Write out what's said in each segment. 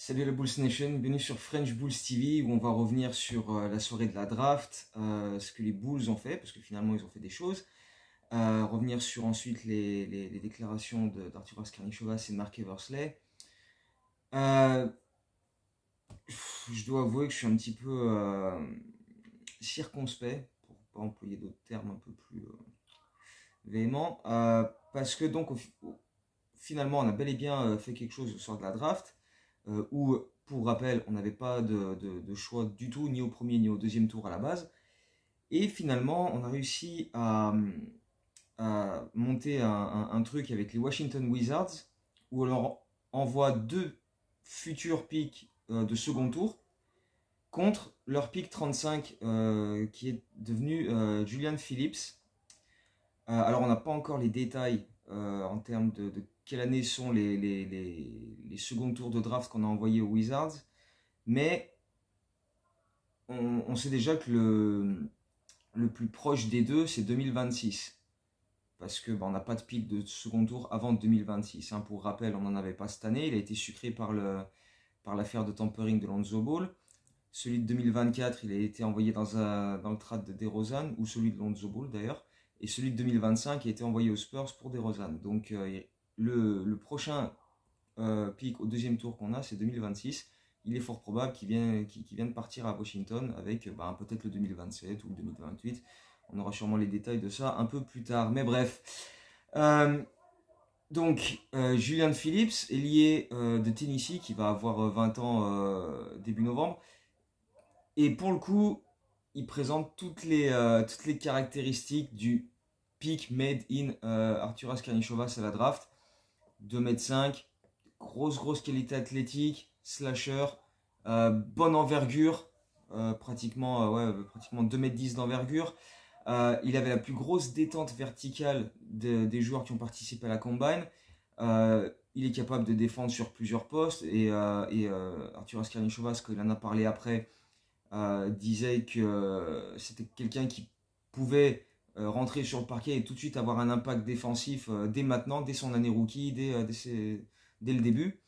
Salut la Bulls Nation, bienvenue sur French Bulls TV où on va revenir sur euh, la soirée de la draft, euh, ce que les Bulls ont fait, parce que finalement ils ont fait des choses. Euh, revenir sur ensuite les, déclarations d'Arthur Askarnichovas et de Mark Eversley. je dois avouer que je suis un petit peu circonspect, pour ne pas employer d'autres termes un peu plus véhéments, parce que donc finalement on a bel et bien fait quelque chose au soir de la draft. Euh, où, pour rappel, on n'avait pas de, choix du tout, ni au premier ni au deuxième tour à la base. Et finalement, on a réussi à, monter un, truc avec les Washington Wizards, où on leur envoie deux futurs picks euh, de second tour contre leur pick 35 euh, qui est devenu Julian Phillips. alors on n'a pas encore les détails en termes de quelle année sont les, les, seconds tours de draft qu'on a envoyés aux Wizards, mais on, sait déjà que le, le plus proche des deux, c'est 2026. Parce que bah, on n'a pas de pic de second tour avant 2026. Hein. Pour rappel, on n'en avait pas cette année. Il a été sucré par l'affaire par de tampering de Lonzo Ball. Celui de 2024, il a été envoyé dans, un, dans le trade de DeRozan, ou celui de Lonzo Ball d'ailleurs. Et celui de 2025 a été envoyé aux Spurs pour DeRozan. Donc euh, le, prochain euh, pic au deuxième tour qu'on a, c'est 2026. Il est fort probable qu'il vienne, partir à Washington avec ben, peut-être le 2027 ou le 2028. On aura sûrement les détails de ça un peu plus tard. Mais bref. Euh, donc, euh, Julian Phillips, ailier de Tennessee, qui va avoir 20 ans début novembre. Et pour le coup, il présente toutes les, caractéristiques du pick made in Arturas Karnichova à la draft 2m5, grosse grosse qualité athlétique, slasher, euh, bonne envergure, euh, pratiquement, euh, ouais, pratiquement 2m10 d'envergure. il avait la plus grosse détente verticale des joueurs qui ont participé à la combine. il est capable de défendre sur plusieurs postes et, Arthur Arthur Chovas, qu'il en a parlé après, disait que c'était quelqu'un qui pouvait euh, rentrer sur le parquet et tout de suite avoir un impact défensif euh, dès maintenant, dès son année rookie, dès, euh, dès, dès le début.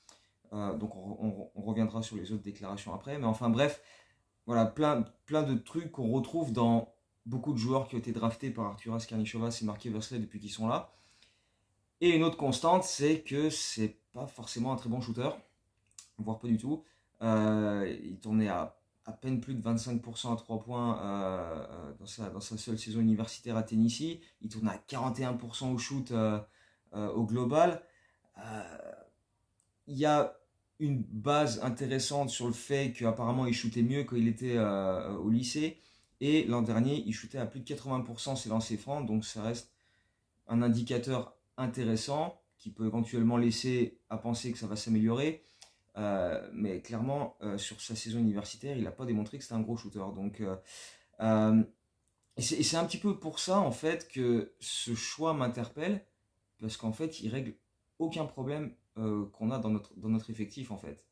donc on, reviendra sur les autres déclarations après. Mais enfin bref, voilà, plein, plein de trucs qu'on retrouve dans beaucoup de joueurs qui ont été draftés par Arturas Karnichovas et Marqué Versley depuis qu'ils sont là. Et une autre constante, c'est que c'est pas forcément un très bon shooter, voire pas du tout. il tournait à à peine plus de 25% à 3 points euh, euh, dans, sa, seule saison universitaire à Tennessee. Il tourne à 41% au shoot euh, au global. Il y a une base intéressante sur le fait qu'apparemment il shootait mieux quand il était au lycée. Et l'an dernier, il shootait à plus de 80% ses lancers francs. Donc ça reste un indicateur intéressant qui peut éventuellement laisser à penser que ça va s'améliorer. Euh, mais clairement, euh, sur sa saison universitaire, il n'a pas démontré que c'était un gros shooter. Donc, euh, et c'est un petit peu pour ça, en fait, que ce choix m'interpelle, parce qu'en fait, il règle aucun problème qu'on a dans notre, dans notre effectif, en fait.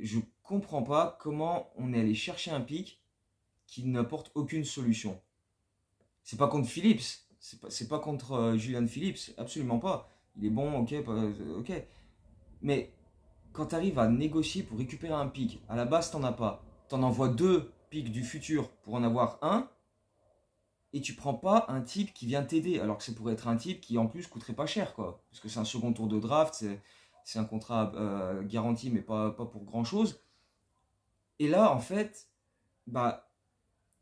Je comprends pas comment on est allé chercher un pic qui n'apporte aucune solution. C'est pas contre Phillips, c'est pas, pas contre Julian Phillips, absolument pas. Il est bon, ok, ok. Mais quand tu arrives à négocier pour récupérer un pic, à la base, tu n'en as pas. Tu en envoies deux pics du futur pour en avoir un, et tu prends pas un type qui vient t'aider, alors que ça pourrait être un type qui en plus coûterait pas cher, quoi. Parce que c'est un second tour de draft, c'est un contrat euh, garanti, mais pas, pas pour grand chose. Et là, en fait, bah,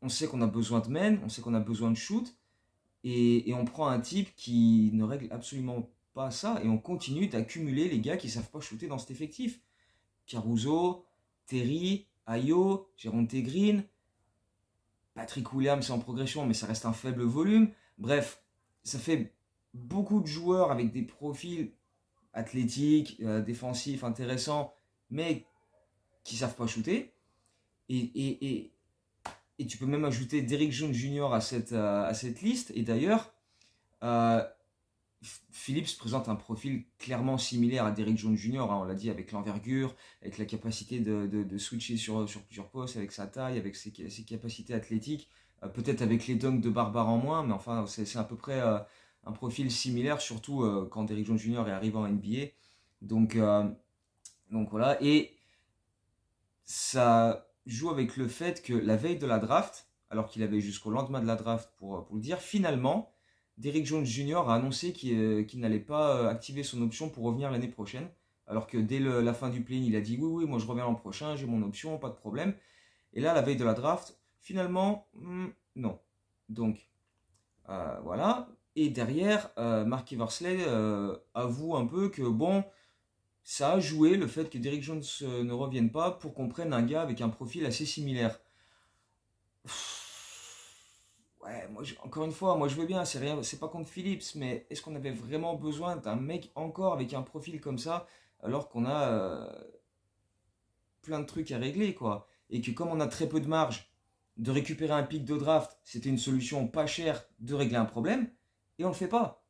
on sait qu'on a besoin de men, on sait qu'on a besoin de shoot, et, on prend un type qui ne règle absolument pas ça. Et on continue d'accumuler les gars qui savent pas shooter dans cet effectif. Caruso, Terry, Ayo, Jérôme Green, Patrick Williams en progression, mais ça reste un faible volume. Bref, ça fait beaucoup de joueurs avec des profils athlétiques, euh, défensifs, intéressants, mais qui savent pas shooter. Et, tu peux même ajouter Derrick Jones Jr. à cette, euh, à cette liste. Et d'ailleurs, euh, Phillips présente un profil clairement similaire à Derrick Jones Jr., hein, on l'a dit, avec l'envergure, avec la capacité de, switcher sur, plusieurs postes, avec sa taille, avec ses, capacités athlétiques, euh, peut-être avec les dunks de Barbare en moins, mais enfin, c'est à peu près euh, un profil similaire, surtout euh, quand Derrick Jones Jr. est arrivé en NBA. Donc, donc voilà, et ça joue avec le fait que la veille de la draft, alors qu'il avait jusqu'au lendemain de la draft pour, pour le dire, finalement, Derek Jones Jr. a annoncé qu'il euh, n'allait pas euh, activer son option pour revenir l'année prochaine. Alors que dès la fin du play il a dit oui, oui, moi je reviens l'an prochain, j'ai mon option, pas de problème. Et là, la veille de la draft, finalement, hmm, non. Donc, euh, voilà. Et derrière, euh, Mark Eversley avoue un peu que bon, ça a joué le fait que Derrick Jones ne revienne pas pour qu'on prenne un gars avec un profil assez similaire. Ouais, moi, encore une fois, moi je veux bien, c'est pas contre Philips, mais est-ce qu'on avait vraiment besoin d'un mec encore avec un profil comme ça, alors qu'on a euh, plein de trucs à régler, quoi Et que comme on a très peu de marge, de récupérer un pic de draft, c'était une solution pas chère de régler un problème, et on le fait pas.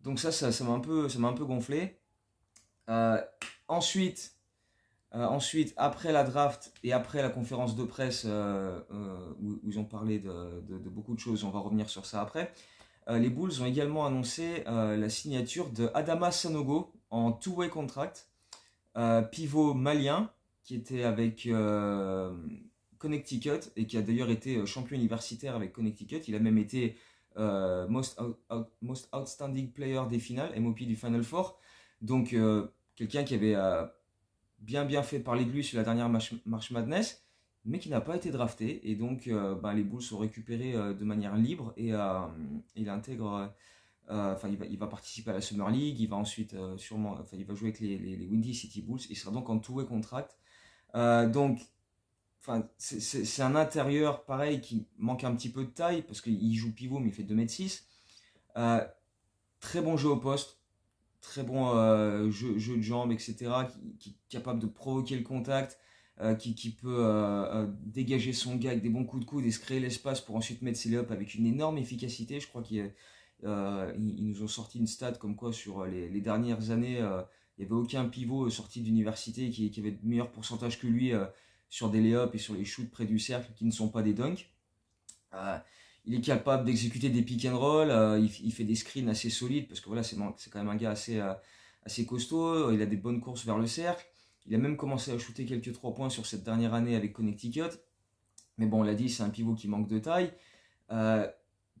Donc ça, ça m'a un, peu, un peu gonflé. Euh, ensuite, euh, ensuite, après la draft et après la conférence de presse euh, euh, où, ils ont parlé de, beaucoup de choses, on va revenir sur ça après, les Bulls ont également annoncé la signature de Adama Sanogo en two-way contract, pivot malien qui était avec Connecticut et qui a d'ailleurs été champion universitaire avec Connecticut. Il a même été most, most, Outstanding Player des finales, MOP du Final Four. Donc, quelqu'un qui avait bien bien fait parler de lui sur la dernière March, Madness, mais qui n'a pas été drafté. Et donc, euh, bah, les Bulls sont récupérés euh, de manière libre et euh, il intègre. Enfin, il va, participer à la Summer League, il va ensuite sûrement, enfin, il va jouer avec les, Windy City Bulls. Il sera donc en tout et contract. donc, enfin, c'est un intérieur pareil qui manque un petit peu de taille parce qu'il joue pivot mais il fait 2m6. très bon jeu au poste, très bon euh, jeu, de jambes, etc., qui, capable de provoquer le contact, euh, qui, peut euh, dégager son gars avec des bons coups de coude et se créer l'espace pour ensuite mettre ses layups avec une énorme efficacité. Je crois qu'ils nous ont sorti une stat comme quoi sur les, dernières années, il n'y avait aucun pivot sorti d'université qui, avait de meilleurs pourcentages que lui sur des lay et sur les shoots près du cercle qui ne sont pas des dunks il est capable d'exécuter des pick and roll, euh, il, fait des screens assez solides parce que voilà, c'est quand même un gars assez, euh, assez costaud, euh, il a des bonnes courses vers le cercle. Il a même commencé à shooter quelques trois points sur cette dernière année avec Connecticut. Mais bon, on l'a dit, c'est un pivot qui manque de taille,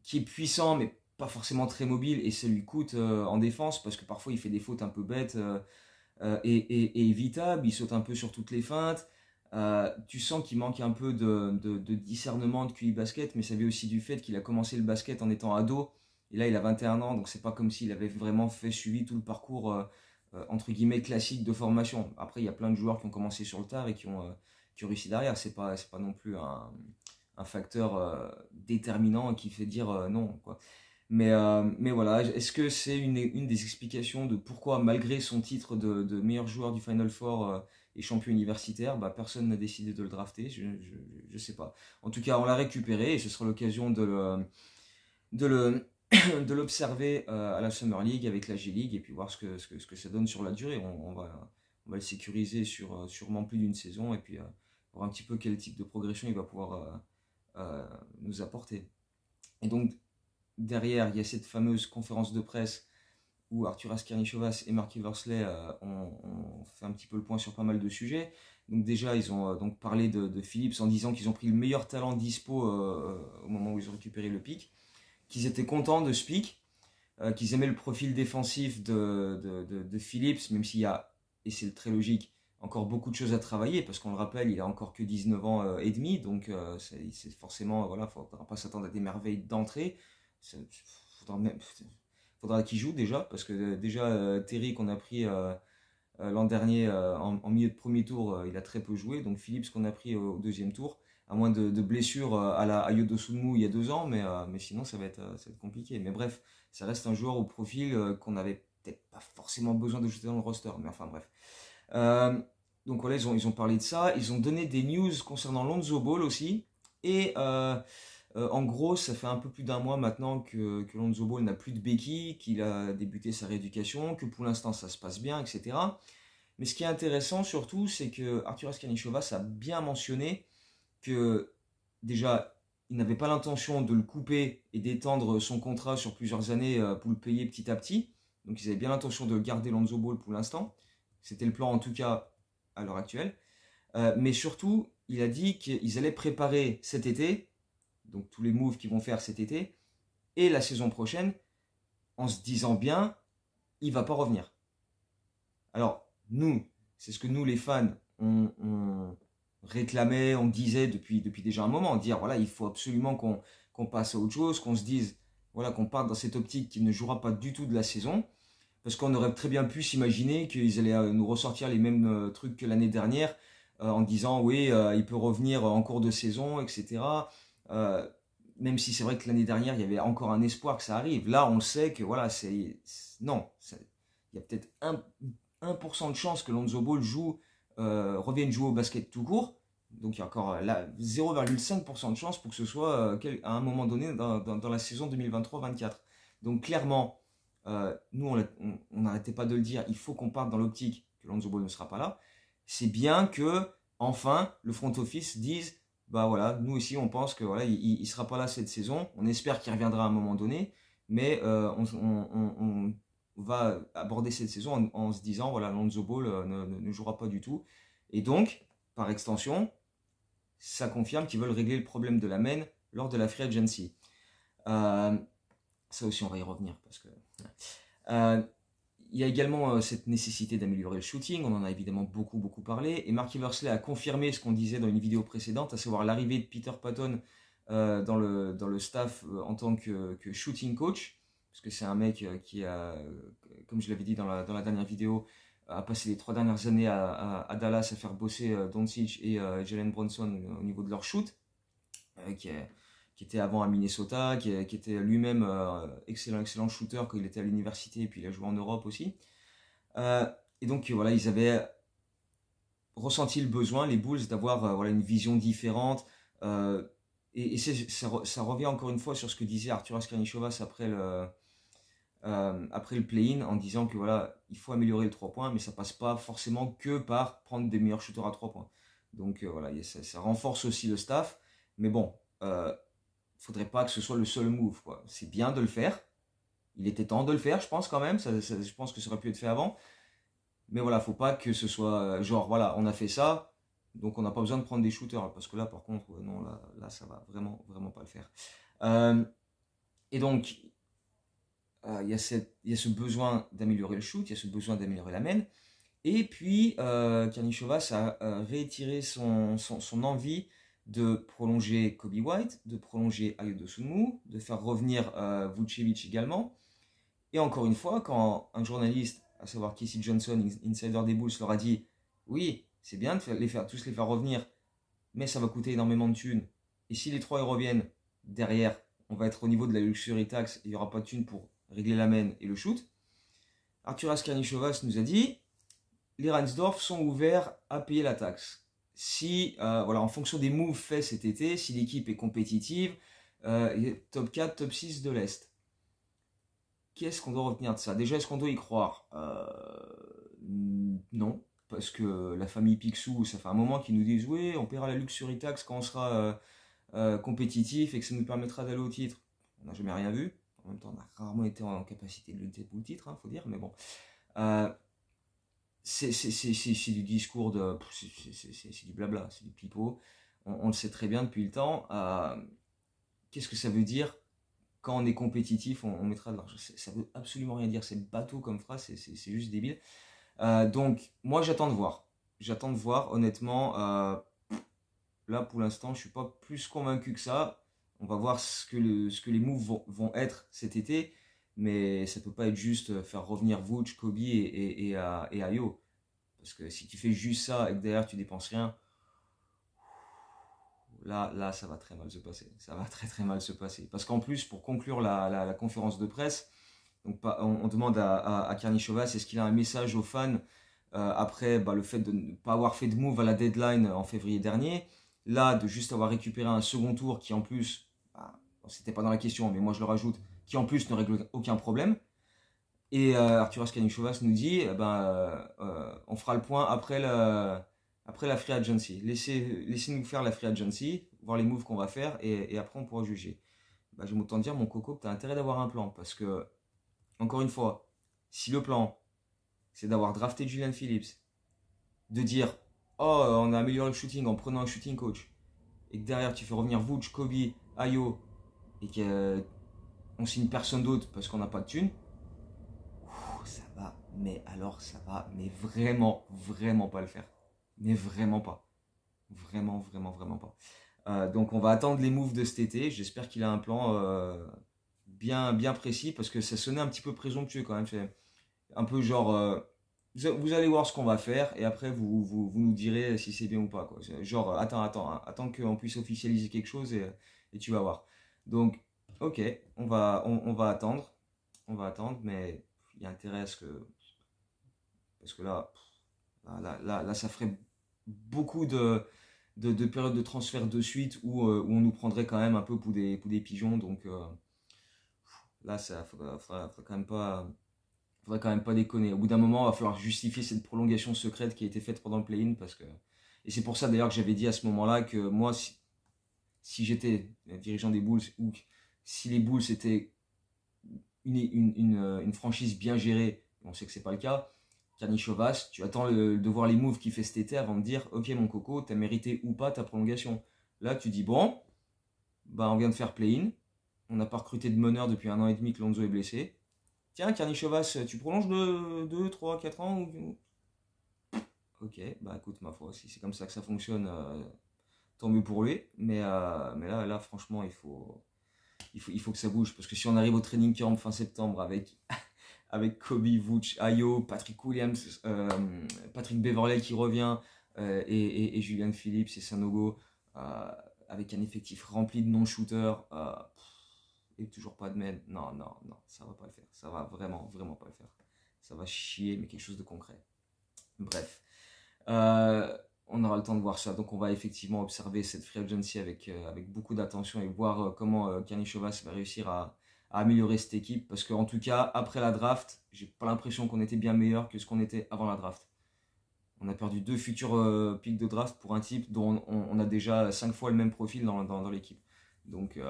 qui est puissant mais pas forcément très mobile et ça lui coûte en défense parce que parfois il fait des fautes un peu bêtes et, et évitables, il saute un peu sur toutes les feintes. Euh, tu sens qu'il manque un peu de, discernement de QI basket, mais ça vient aussi du fait qu'il a commencé le basket en étant ado. Et là, il a 21 ans, donc c'est pas comme s'il avait vraiment fait suivi tout le parcours euh, euh, entre guillemets classique de formation. Après, il y a plein de joueurs qui ont commencé sur le tard et qui ont, réussi derrière. C'est pas, pas non plus un, facteur déterminant qui fait dire non. Mais, mais voilà, est-ce que c'est une, des explications de pourquoi, malgré son titre de meilleur joueur du Final Four, et champion universitaire, bah, personne n'a décidé de le drafter, je ne sais pas. En tout cas, on l'a récupéré et ce sera l'occasion de de le, de l'observer euh, à la Summer League avec la G League et puis voir ce que, ce que, ça donne sur la durée. On, va, on le sécuriser sur euh, sûrement plus d'une saison et puis euh, voir un petit peu quel type de progression il va pouvoir nous apporter. Et donc derrière, il y a cette fameuse conférence de presse où Arthur Askernichovas et Mark Eversley euh, ont, fait un petit peu le point sur pas mal de sujets. Donc déjà, ils ont euh, donc parlé de, de, en disant qu'ils ont pris le meilleur talent dispo euh, au moment où ils ont récupéré le pic, qu'ils étaient contents de ce pic, qu'ils aimaient le profil défensif de, de, même s'il y a, et c'est très logique, encore beaucoup de choses à travailler, parce qu'on le rappelle, il a encore que 19 ans et demi, donc c'est forcément, voilà, il ne faudra pas s'attendre à des merveilles d'entrée. Faudra même faudra qu'il joue déjà, parce que euh, déjà euh, Terry qu'on a pris euh, l'an dernier en, milieu de premier tour, il a très peu joué. Donc Philips qu'on a pris au, deuxième tour, à moins de, de blessure à la à Yodosumu il y a deux ans, mais, mais sinon ça va, être, ça va être compliqué. Mais bref, ça reste un joueur au profil qu'on n'avait peut-être pas forcément besoin de jeter dans le roster, mais enfin bref. donc voilà, ils ont, ils ont parlé de ça. Ils ont donné des news concernant Lonzo Ball aussi. Et euh, en gros, ça fait un peu plus d'un mois maintenant que, Lonzo Ball n'a plus de béquille, qu'il a débuté sa rééducation, que pour l'instant ça se passe bien, etc. Mais ce qui est intéressant surtout, c'est que Arthur ça a bien mentionné que déjà, il n'avait pas l'intention de le couper et d'étendre son contrat sur plusieurs années euh, pour le payer petit à petit. Donc ils avaient bien l'intention de garder Lonzo Ball pour l'instant. C'était le plan en tout cas à l'heure actuelle. Euh, mais surtout, il a dit qu'ils allaient préparer cet été donc tous les moves qu'ils vont faire cet été, et la saison prochaine, en se disant bien, il va pas revenir. Alors, nous, c'est ce que nous les fans, on, on, réclamait, on disait depuis, depuis déjà un moment, dire voilà, il faut absolument qu'on passe à autre chose, qu'on se dise, voilà, qu'on parte dans cette optique qu'il ne jouera pas du tout de la saison, parce qu'on aurait très bien pu s'imaginer qu'ils allaient euh, nous ressortir les mêmes euh, trucs que l'année dernière, euh, en disant oui, il peut revenir en cours de saison, etc. Euh, même si c'est vrai que l'année dernière, il y avait encore un espoir que ça arrive. Là, on sait que voilà, c'est. Non. Il y a peut-être 1%, de chance que Lonzo Ball joue, euh, revienne jouer au basket tout court. Donc il y a encore 0,5% euh, de chance pour que ce soit à un moment donné dans, la saison 2023-24. Donc clairement, nous on n'arrêtait pas de le dire, il faut qu'on parte dans l'optique que Lonzo Ball ne sera pas là. C'est bien que enfin le front office dise bah, voilà, nous aussi on pense que voilà, il, sera pas là cette saison. On espère qu'il reviendra à un moment donné, mais euh, on, va aborder cette saison en, se disant voilà, Lonzo Ball euh, ne, jouera pas du tout. Et donc, par extension, ça confirme qu'ils veulent régler le problème de la main lors de la free agency. Euh, ça aussi on va y revenir parce que il y a également euh, cette nécessité d'améliorer le shooting, on en a évidemment beaucoup beaucoup parlé, et Mark Eversley a confirmé ce qu'on disait dans une vidéo précédente, à savoir l'arrivée de Peter Patton euh, dans, le, dans le staff euh, en tant que, shooting coach, parce que c'est un mec qui a, comme je l'avais dit dans la, dans la, dernière vidéo, a passé les trois dernières années à, Dallas à faire bosser Doncic et Jalen Bronson au niveau de leur shoot, qui qui était avant à Minnesota, qui, était lui-même euh, excellent, excellent shooter quand il était à l'université et puis il a joué en Europe aussi. Euh, et donc voilà, ils avaient ressenti le besoin, les Bulls, d'avoir euh, voilà, une vision différente. et, ça, revient encore une fois sur ce que disait Arthur Askarnichovas après le, après le play-in en disant que voilà, il faut améliorer le 3 points, mais ça passe pas forcément que par prendre des meilleurs shooters à 3 points. Donc voilà, ça, ça, renforce aussi le staff. Mais bon, faudrait pas que ce soit le seul move. quoi. C'est bien de le faire. Il était temps de le faire, je pense quand même. Ça, je pense que ça aurait pu être fait avant. Mais voilà, faut pas que ce soit euh, genre, voilà, on a fait ça, donc on n'a pas besoin de prendre des shooters. Hein, parce que là, par contre, euh, non, là, là ça va vraiment, vraiment pas le faire. Euh, et donc, il y, y, a ce besoin d'améliorer le shoot, il y a ce besoin d'améliorer la main. Et puis, euh, Karnichova, ça a réitéré son, son, son envie de prolonger Kobe White, de prolonger Ayodosunmu, de faire revenir euh, Vucevic également. Et encore une fois, quand un journaliste, à savoir Casey Johnson, insider des Bulls, leur a dit Oui, c'est bien de les faire, tous les faire revenir, mais ça va coûter énormément de thunes. Et si les trois reviennent, derrière, on va être au niveau de la luxury tax il n'y aura pas de thunes pour régler la main et le shoot. Arthur Arturas chovas nous a dit Les Ransdorf sont ouverts à payer la taxe si, euh, voilà, en fonction des moves faits cet été, si l'équipe est compétitive, euh, top 4, top 6 de l'Est. Qu'est-ce qu'on doit retenir de ça Déjà, est-ce qu'on doit y croire euh, Non, parce que la famille Picsou, ça fait un moment qu'ils nous disent oui, on paiera la luxury tax quand on sera compétitif et que ça nous permettra d'aller au titre. On n'a jamais rien vu. En même temps, on a rarement été en capacité de lutter pour le titre, il hein, faut dire, mais bon c'est du discours de. C'est du blabla, c'est du pipeau. On, le sait très bien depuis le temps. Euh, qu'est-ce que ça veut dire quand on est compétitif, on, mettra de l'argent Ça veut absolument rien dire. C'est bateau comme phrase, c'est juste débile. Euh, donc, moi, j'attends de voir. J'attends de voir, honnêtement. Euh, là, pour l'instant, je ne suis pas plus convaincu que ça. On va voir ce que, les moves vont être cet été mais ça peut pas être juste euh, faire revenir Vooch, Kobe et, et, euh, Parce que si tu fais juste ça et que derrière tu dépenses rien, là, là ça va très mal se passer. Ça va très très mal se passer. Parce qu'en plus, pour conclure la, conférence de presse, donc, on, demande à, à, à est-ce qu'il a un message aux fans euh, après bah, le fait de ne pas avoir fait de move à la deadline en février dernier. Là, de juste avoir récupéré un second tour qui en plus, bah, c'était pas dans la question, mais moi je le rajoute, qui en plus ne règle aucun problème. Et euh, Arthur Arturas nous dit eh ben, euh, euh, on fera le point après la, après la free agency. Laissez, nous faire la free agency, voir les moves qu'on va faire et, après on pourra juger. Bah, je dire, mon coco, que tu as intérêt d'avoir un plan parce que, encore une fois, si le plan c'est d'avoir drafté Julian Phillips, de dire oh, on a amélioré le shooting en prenant un shooting coach, et que derrière tu fais revenir Vooch, Kobe, Ayo, et que on signe personne d'autre parce qu'on n'a pas de thune, ça va, mais alors ça va, mais vraiment, vraiment pas le faire. Mais vraiment pas. Vraiment, vraiment, vraiment pas. Euh, donc on va attendre les moves de cet été. J'espère qu'il a un plan euh, bien, bien précis parce que ça sonnait un petit peu présomptueux quand même. un peu genre, euh, vous, allez voir ce qu'on va faire et après vous, vous, nous direz si c'est bien ou pas. Quoi. Genre, attends, attends, hein. attends qu'on puisse officialiser quelque chose et, et tu vas voir. Donc Ok, on va, on, va attendre. On va attendre, mais il y a intérêt à ce que. Parce que là, là, là, ça ferait beaucoup de, de, périodes de transfert de suite euh, où, on nous prendrait quand même un peu pour des, des pigeons. Donc euh, là, il ne faudrait quand même pas. quand même pas déconner. Au bout d'un moment, il va falloir justifier cette prolongation secrète qui a été faite pendant le play-in parce que. Et c'est pour ça d'ailleurs que j'avais dit à ce moment-là que moi, si, si j'étais euh, dirigeant des Bulls ou si les boules, c'était euh, une, franchise bien gérée, on sait que c'est pas le cas, Chauvas, tu attends de voir les moves qu'il fait cet été avant de dire Ok, mon coco, tu as mérité ou pas ta prolongation. Là, tu dis Bon, bah, on vient de faire play-in, on n'a pas recruté de meneur depuis un an et demi que Lonzo est blessé. Tiens, Karnichovas, tu prolonges de 2, 3, 4 ans Ok, bah écoute, ma foi, si c'est comme ça que ça fonctionne, euh, tant mieux pour lui. Mais, euh, mais là, là, franchement, il faut, il faut, que ça bouge. Parce que si on arrive au training camp fin septembre avec, avec Kobe, vouch Ayo, Patrick Williams, euh, Patrick Beverley qui revient euh, et, et, Julian Phillips et Sanogo, euh, avec un effectif rempli de non-shooters, et toujours pas de men, non, non, non, ça va pas le faire. Ça va vraiment, vraiment pas le faire. Ça va chier, mais quelque chose de concret. Bref on aura le temps de voir ça. Donc on va effectivement observer cette free agency avec, euh, avec beaucoup d'attention et voir euh, comment euh, Kanye Chovas va réussir à, améliorer cette équipe. Parce qu'en tout cas, après la draft, j'ai pas l'impression qu'on était bien meilleur que ce qu'on était avant la draft. On a perdu deux futurs pics de draft pour un type dont on, a déjà cinq fois le même profil dans, l'équipe. Donc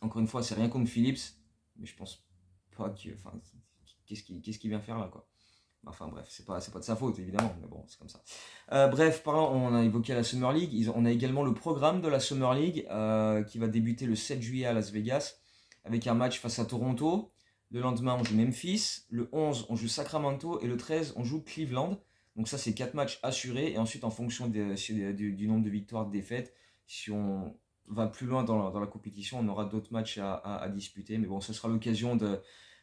encore une fois, c'est rien contre Phillips, mais je pense pas que... Enfin, qu'est-ce qu'il vient faire là Enfin bref, c'est pas, pas de sa faute évidemment, mais bon, c'est comme ça. Euh, bref, parlant, on a évoqué la Summer League. on a également le programme de la Summer League euh, qui va débuter le 7 juillet à Las Vegas avec un match face à Toronto. Le lendemain, on joue Memphis. Le 11, on joue Sacramento. Et le 13, on joue Cleveland. Donc ça, c'est quatre matchs assurés. Et ensuite, en fonction du, nombre de victoires, de défaites, si on va plus loin dans la, compétition, on aura d'autres matchs à, à disputer. Mais bon, ce sera l'occasion de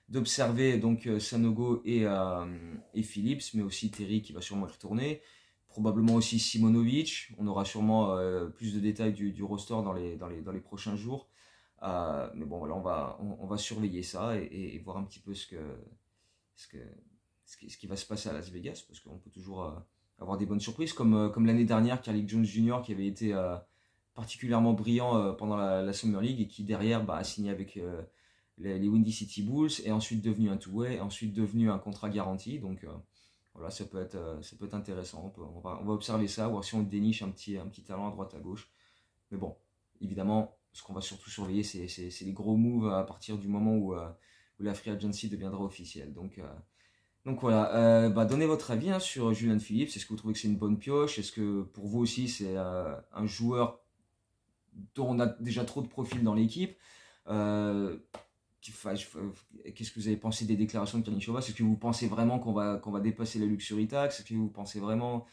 d'observer donc euh, Sanogo et, euh, et Phillips, mais aussi Terry qui va sûrement retourner probablement aussi Simonovic. On aura sûrement euh, plus de détails du, du roster dans les, dans, les, prochains jours. mais bon, voilà, on va, on, va surveiller ça et, voir un petit peu ce, que, ce, que, ce, qui, va se passer à Las Vegas, parce qu'on peut toujours avoir des bonnes surprises, comme, comme l'année dernière, Carly Jones Jr., qui avait été particulièrement brillant pendant la, Summer League et qui, derrière, bah, a signé avec les, Windy City Bulls, et ensuite devenu un two-way, ensuite devenu un contrat garanti. Donc euh, voilà, ça peut être, euh, ça peut être intéressant. On, va, observer ça, voir si on déniche un petit, un petit talent à droite à gauche. Mais bon, évidemment, ce qu'on va surtout surveiller, c'est les gros moves à partir du moment où, euh, la Free Agency deviendra officielle. Donc, donc voilà, bah, donnez votre avis hein, sur Julian Phillips. Est-ce que vous trouvez que c'est une bonne pioche Est-ce que pour vous aussi, c'est un joueur dont on a déjà trop de profils dans l'équipe Qu'est-ce que vous avez pensé des déclarations de Kernichova, Est-ce que vous pensez vraiment qu'on va, qu'on va dépasser la luxury tax Est-ce que vous pensez vraiment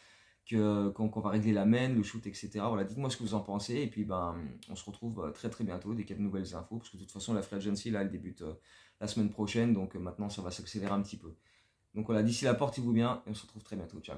qu'on va régler la mène, le shoot, etc. Voilà, dites-moi ce que vous en pensez. Et puis, ben, on se retrouve euh, très très bientôt dès qu'il y a de nouvelles infos. Parce que de toute façon, la Free Agency, là, elle débute euh, la semaine prochaine. Donc euh, maintenant, ça va s'accélérer un petit peu. Donc voilà, d'ici là, portez-vous bien. Et on se retrouve très bientôt. Ciao,